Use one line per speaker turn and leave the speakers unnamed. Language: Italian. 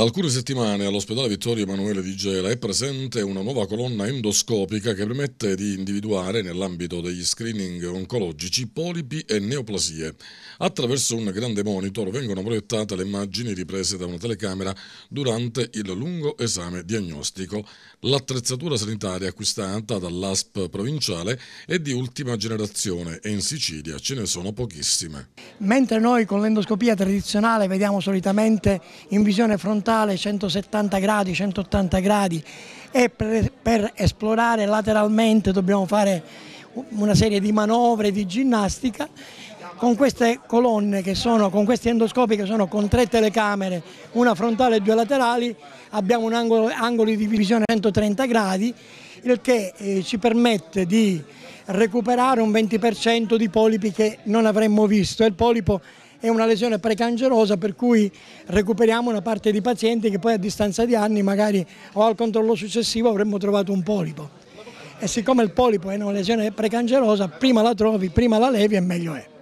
Da alcune settimane all'ospedale Vittorio Emanuele di Gela è presente una nuova colonna endoscopica che permette di individuare nell'ambito degli screening oncologici polipi e neoplasie. Attraverso un grande monitor vengono proiettate le immagini riprese da una telecamera durante il lungo esame diagnostico. L'attrezzatura sanitaria acquistata dall'ASP provinciale è di ultima generazione e in Sicilia ce ne sono pochissime.
Mentre noi con l'endoscopia tradizionale vediamo solitamente in visione frontale totale 170 gradi, 180 gradi e per, per esplorare lateralmente dobbiamo fare una serie di manovre di ginnastica con queste colonne che sono, con questi endoscopi che sono con tre telecamere, una frontale e due laterali, abbiamo un angolo, angolo di visione 130 gradi, il che eh, ci permette di recuperare un 20% di polipi che non avremmo visto. Il polipo è una lesione precancerosa per cui recuperiamo una parte di pazienti che poi a distanza di anni magari o al controllo successivo avremmo trovato un polipo. E siccome il polipo è una lesione precancerosa, prima la trovi, prima la levi e meglio è.